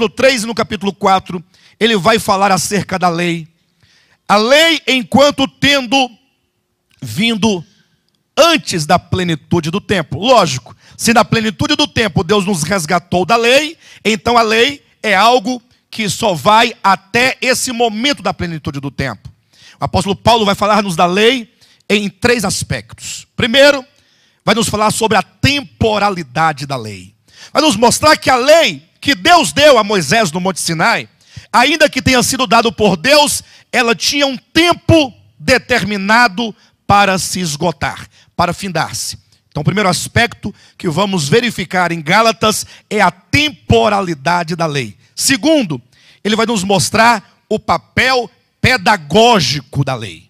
capítulo 3 e no capítulo 4, ele vai falar acerca da lei. A lei, enquanto tendo vindo antes da plenitude do tempo. Lógico, se na plenitude do tempo Deus nos resgatou da lei, então a lei é algo que só vai até esse momento da plenitude do tempo. O apóstolo Paulo vai falar-nos da lei em três aspectos. Primeiro, vai nos falar sobre a temporalidade da lei. Vai nos mostrar que a lei que Deus deu a Moisés no Monte Sinai, ainda que tenha sido dado por Deus, ela tinha um tempo determinado para se esgotar, para findar-se. Então, o primeiro aspecto que vamos verificar em Gálatas é a temporalidade da lei. Segundo, ele vai nos mostrar o papel pedagógico da lei.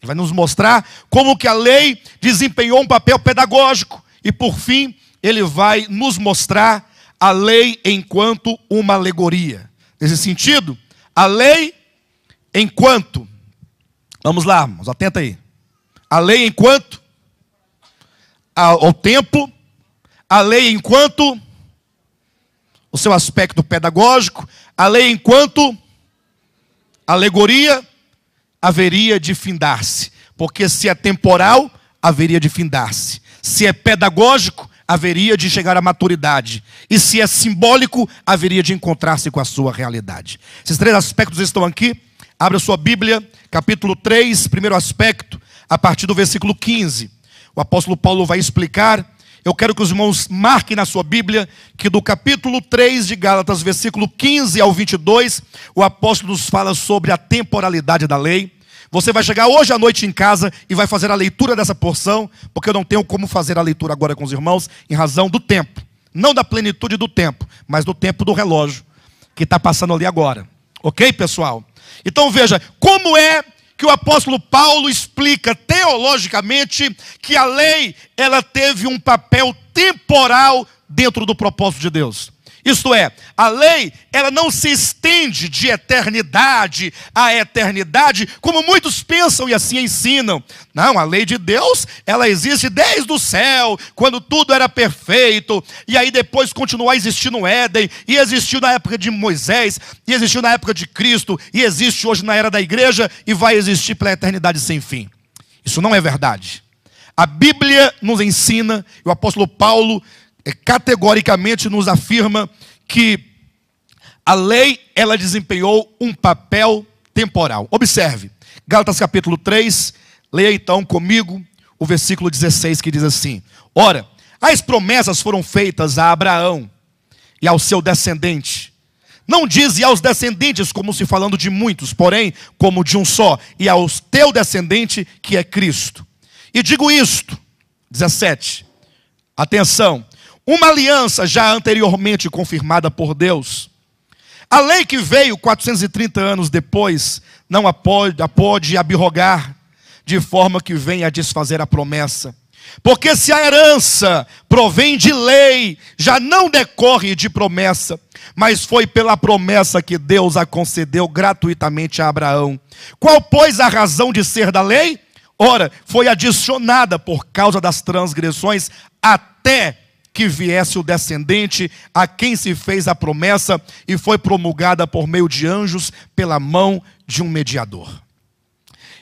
Ele vai nos mostrar como que a lei desempenhou um papel pedagógico. E por fim, ele vai nos mostrar a lei enquanto uma alegoria. Nesse sentido, a lei enquanto. Vamos lá, vamos atenta aí. A lei enquanto ao tempo, a lei enquanto o seu aspecto pedagógico, a lei enquanto alegoria haveria de findar-se, porque se é temporal, haveria de findar-se. Se é pedagógico, haveria de chegar à maturidade, e se é simbólico, haveria de encontrar-se com a sua realidade. Esses três aspectos estão aqui. Abra sua Bíblia, capítulo 3, primeiro aspecto, a partir do versículo 15. O apóstolo Paulo vai explicar. Eu quero que os irmãos marquem na sua Bíblia que do capítulo 3 de Gálatas, versículo 15 ao 22, o apóstolo nos fala sobre a temporalidade da lei você vai chegar hoje à noite em casa e vai fazer a leitura dessa porção, porque eu não tenho como fazer a leitura agora com os irmãos, em razão do tempo. Não da plenitude do tempo, mas do tempo do relógio que está passando ali agora. Ok, pessoal? Então veja, como é que o apóstolo Paulo explica teologicamente que a lei ela teve um papel temporal dentro do propósito de Deus. Isto é, a lei, ela não se estende de eternidade a eternidade, como muitos pensam e assim ensinam. Não, a lei de Deus, ela existe desde o céu, quando tudo era perfeito, e aí depois continuou a existir no Éden, e existiu na época de Moisés, e existiu na época de Cristo, e existe hoje na era da igreja, e vai existir pela eternidade sem fim. Isso não é verdade. A Bíblia nos ensina, e o apóstolo Paulo é, categoricamente nos afirma que a lei ela desempenhou um papel temporal. Observe, Gálatas capítulo 3, leia então comigo o versículo 16 que diz assim: Ora, as promessas foram feitas a Abraão e ao seu descendente. Não e aos descendentes como se falando de muitos, porém como de um só, e ao teu descendente que é Cristo. E digo isto, 17. Atenção, uma aliança já anteriormente confirmada por Deus. A lei que veio 430 anos depois não a pode, a pode abrogar de forma que venha a desfazer a promessa. Porque se a herança provém de lei, já não decorre de promessa, mas foi pela promessa que Deus a concedeu gratuitamente a Abraão. Qual, pois, a razão de ser da lei? Ora, foi adicionada por causa das transgressões até que viesse o descendente a quem se fez a promessa e foi promulgada por meio de anjos pela mão de um mediador.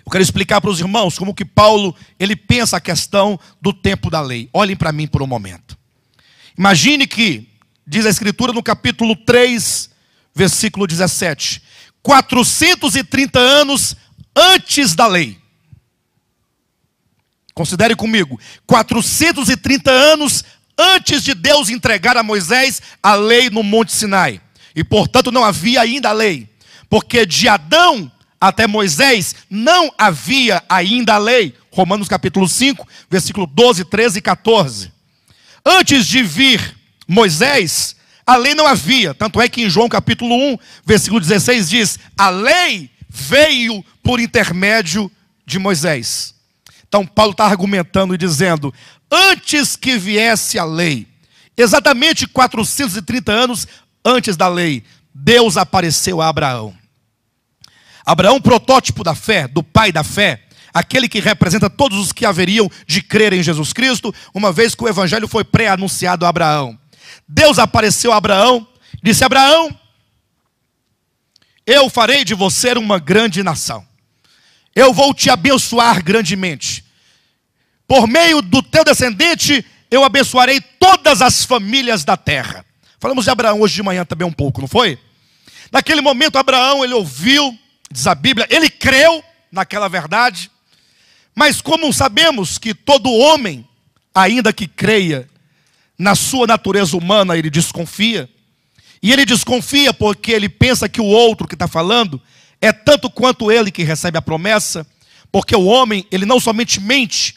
Eu quero explicar para os irmãos como que Paulo ele pensa a questão do tempo da lei. Olhem para mim por um momento. Imagine que diz a escritura no capítulo 3, versículo 17, 430 anos antes da lei. Considere comigo, 430 anos antes de Deus entregar a Moisés a lei no Monte Sinai. E portanto não havia ainda a lei, porque de Adão até Moisés não havia ainda a lei. Romanos capítulo 5, versículo 12, 13 e 14. Antes de vir Moisés, a lei não havia. Tanto é que em João capítulo 1, versículo 16 diz: "A lei veio por intermédio de Moisés". Então, Paulo está argumentando e dizendo: antes que viesse a lei, exatamente 430 anos antes da lei, Deus apareceu a Abraão. Abraão, protótipo da fé, do pai da fé, aquele que representa todos os que haveriam de crer em Jesus Cristo, uma vez que o evangelho foi pré-anunciado a Abraão. Deus apareceu a Abraão, disse: Abraão, eu farei de você uma grande nação eu vou te abençoar grandemente. Por meio do teu descendente, eu abençoarei todas as famílias da terra. Falamos de Abraão hoje de manhã também um pouco, não foi? Naquele momento, Abraão, ele ouviu, diz a Bíblia, ele creu naquela verdade. Mas como sabemos que todo homem, ainda que creia na sua natureza humana, ele desconfia. E ele desconfia porque ele pensa que o outro que está falando é tanto quanto ele que recebe a promessa, porque o homem, ele não somente mente,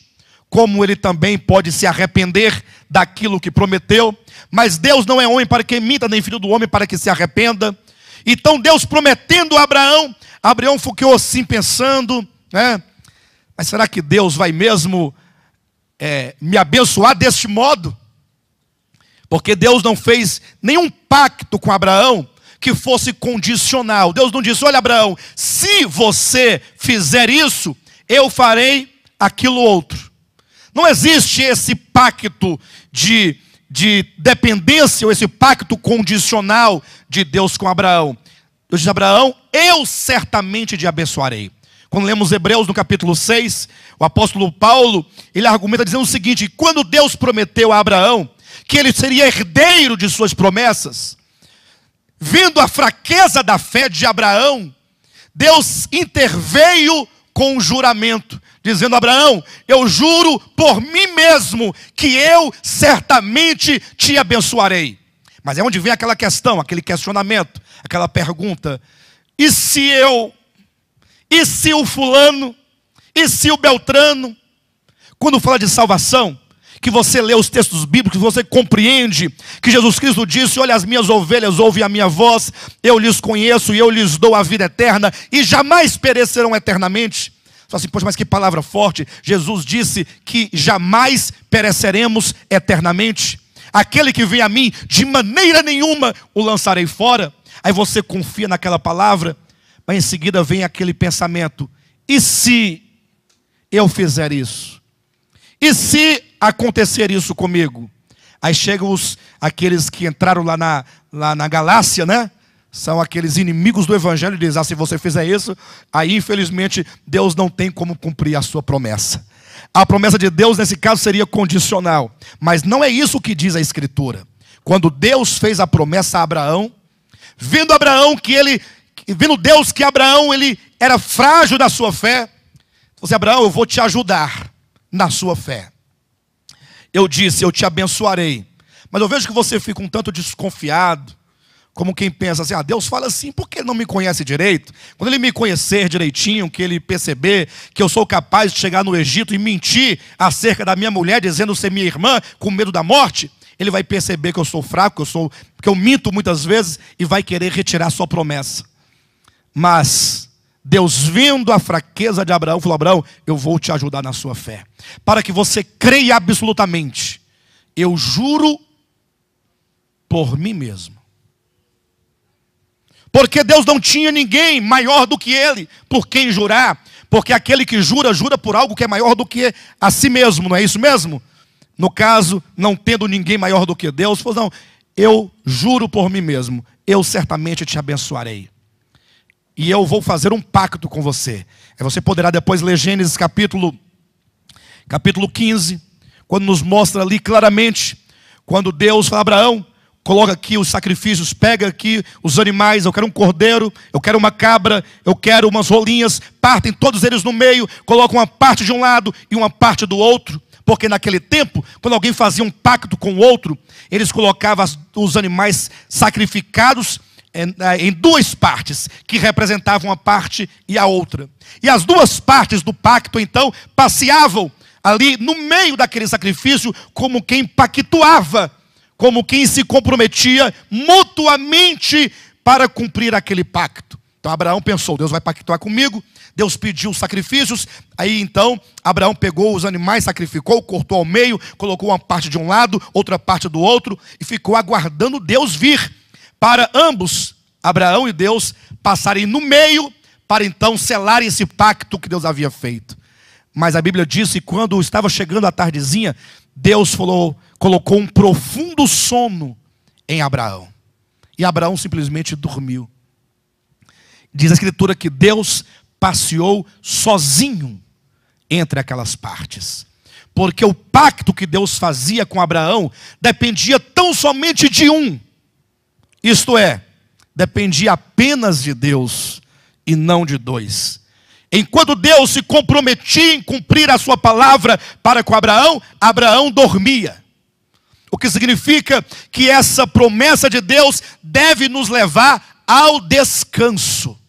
como ele também pode se arrepender daquilo que prometeu, mas Deus não é homem para que minta, nem filho do homem para que se arrependa. Então Deus prometendo a Abraão, Abraão ficou assim pensando, né? Mas será que Deus vai mesmo é, me abençoar deste modo? Porque Deus não fez nenhum pacto com Abraão que fosse condicional. Deus não disse: Olha, Abraão, se você fizer isso, eu farei aquilo outro. Não existe esse pacto de, de dependência, ou esse pacto condicional de Deus com Abraão. Deus disse: Abraão, eu certamente te abençoarei. Quando lemos Hebreus no capítulo 6, o apóstolo Paulo, ele argumenta dizendo o seguinte: quando Deus prometeu a Abraão que ele seria herdeiro de suas promessas, Vendo a fraqueza da fé de Abraão, Deus interveio com um juramento, dizendo: Abraão, eu juro por mim mesmo que eu certamente te abençoarei. Mas é onde vem aquela questão, aquele questionamento, aquela pergunta: e se eu? E se o fulano? E se o Beltrano? Quando fala de salvação, que você lê os textos bíblicos, que você compreende que Jesus Cristo disse: Olha, as minhas ovelhas ouvem a minha voz, eu lhes conheço e eu lhes dou a vida eterna e jamais perecerão eternamente. Só assim, poxa, mas que palavra forte. Jesus disse que jamais pereceremos eternamente. Aquele que vem a mim, de maneira nenhuma o lançarei fora. Aí você confia naquela palavra, mas em seguida vem aquele pensamento: e se eu fizer isso? E se acontecer isso comigo? Aí chegam os, aqueles que entraram lá na, lá na Galácia, né? São aqueles inimigos do Evangelho e dizem: ah, se você fizer isso, aí infelizmente Deus não tem como cumprir a sua promessa. A promessa de Deus nesse caso seria condicional, mas não é isso que diz a Escritura. Quando Deus fez a promessa a Abraão, vendo Abraão que ele, vendo Deus que Abraão ele era frágil da sua fé, você assim, Abraão, eu vou te ajudar na sua fé. Eu disse, eu te abençoarei. Mas eu vejo que você fica um tanto desconfiado, como quem pensa assim: ah, Deus fala assim porque ele não me conhece direito. Quando ele me conhecer direitinho, que ele perceber que eu sou capaz de chegar no Egito e mentir acerca da minha mulher, dizendo ser minha irmã, com medo da morte, ele vai perceber que eu sou fraco, que eu, sou, que eu minto muitas vezes e vai querer retirar sua promessa. Mas Deus vendo a fraqueza de Abraão, falou: Abraão, eu vou te ajudar na sua fé, para que você creia absolutamente. Eu juro por mim mesmo. Porque Deus não tinha ninguém maior do que ele, por quem jurar, porque aquele que jura, jura por algo que é maior do que a si mesmo, não é isso mesmo? No caso, não tendo ninguém maior do que Deus, falou: não, eu juro por mim mesmo, eu certamente te abençoarei e eu vou fazer um pacto com você. É, você poderá depois ler Gênesis capítulo, capítulo 15, quando nos mostra ali claramente, quando Deus fala, a Abraão, coloca aqui os sacrifícios, pega aqui os animais, eu quero um cordeiro, eu quero uma cabra, eu quero umas rolinhas, partem todos eles no meio, colocam uma parte de um lado e uma parte do outro. Porque naquele tempo, quando alguém fazia um pacto com o outro, eles colocavam os animais sacrificados é, em duas partes, que representavam a parte e a outra. E as duas partes do pacto, então, passeavam ali no meio daquele sacrifício, como quem pactuava, como quem se comprometia mutuamente para cumprir aquele pacto. Então Abraão pensou: Deus vai pactuar comigo. Deus pediu sacrifícios. Aí então Abraão pegou os animais, sacrificou, cortou ao meio, colocou uma parte de um lado, outra parte do outro e ficou aguardando Deus vir para ambos, Abraão e Deus, passarem no meio para então selar esse pacto que Deus havia feito. Mas a Bíblia diz que quando estava chegando a tardezinha, Deus falou, colocou um profundo sono em Abraão. E Abraão simplesmente dormiu. Diz a Escritura que Deus passeou sozinho entre aquelas partes. Porque o pacto que Deus fazia com Abraão dependia tão somente de um, isto é, dependia apenas de Deus e não de dois. Enquanto Deus se comprometia em cumprir a sua palavra para com Abraão, Abraão dormia. O que significa que essa promessa de Deus deve nos levar ao descanso.